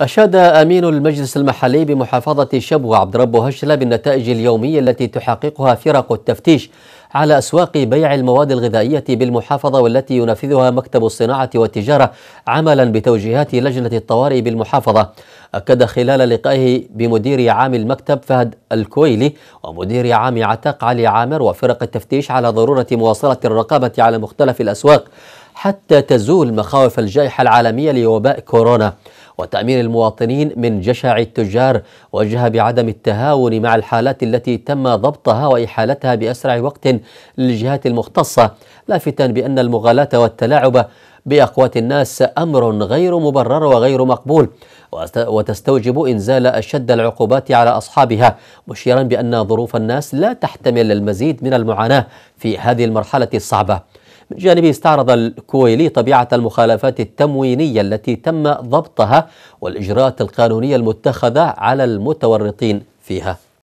أشاد أمين المجلس المحلي بمحافظة شبوة عبد رب هشلة بالنتائج اليومية التي تحققها فرق التفتيش على أسواق بيع المواد الغذائية بالمحافظة والتي ينفذها مكتب الصناعة والتجارة عملا بتوجيهات لجنة الطوارئ بالمحافظة أكد خلال لقائه بمدير عام المكتب فهد الكويلي ومدير عام عتق علي عامر وفرق التفتيش على ضرورة مواصلة الرقابة على مختلف الأسواق حتى تزول مخاوف الجائحة العالمية لوباء كورونا وتأمين المواطنين من جشع التجار وجه بعدم التهاون مع الحالات التي تم ضبطها وإحالتها بأسرع وقت للجهات المختصة لافتا بأن المغالاة والتلاعب بأقوات الناس أمر غير مبرر وغير مقبول وتستوجب إنزال أشد العقوبات على أصحابها مشيرا بأن ظروف الناس لا تحتمل المزيد من المعاناة في هذه المرحلة الصعبة من جانبه استعرض الكويلي طبيعة المخالفات التموينية التي تم ضبطها والإجراءات القانونية المتخذة على المتورطين فيها